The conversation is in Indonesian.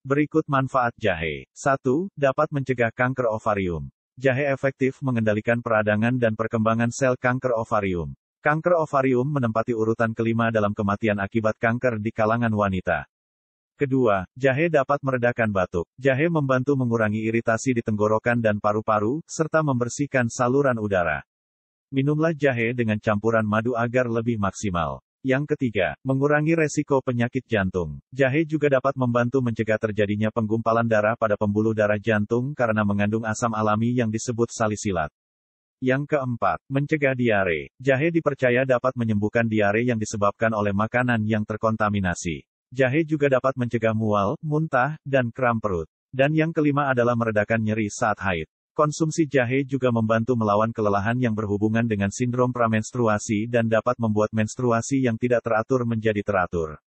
Berikut manfaat jahe. 1. Dapat mencegah kanker ovarium. Jahe efektif mengendalikan peradangan dan perkembangan sel kanker ovarium. Kanker ovarium menempati urutan kelima dalam kematian akibat kanker di kalangan wanita. Kedua, jahe dapat meredakan batuk. Jahe membantu mengurangi iritasi di tenggorokan dan paru-paru, serta membersihkan saluran udara. Minumlah jahe dengan campuran madu agar lebih maksimal. Yang ketiga, mengurangi resiko penyakit jantung. Jahe juga dapat membantu mencegah terjadinya penggumpalan darah pada pembuluh darah jantung karena mengandung asam alami yang disebut salisilat. Yang keempat, mencegah diare. Jahe dipercaya dapat menyembuhkan diare yang disebabkan oleh makanan yang terkontaminasi. Jahe juga dapat mencegah mual, muntah, dan kram perut. Dan yang kelima adalah meredakan nyeri saat haid. Konsumsi jahe juga membantu melawan kelelahan yang berhubungan dengan sindrom pramenstruasi dan dapat membuat menstruasi yang tidak teratur menjadi teratur.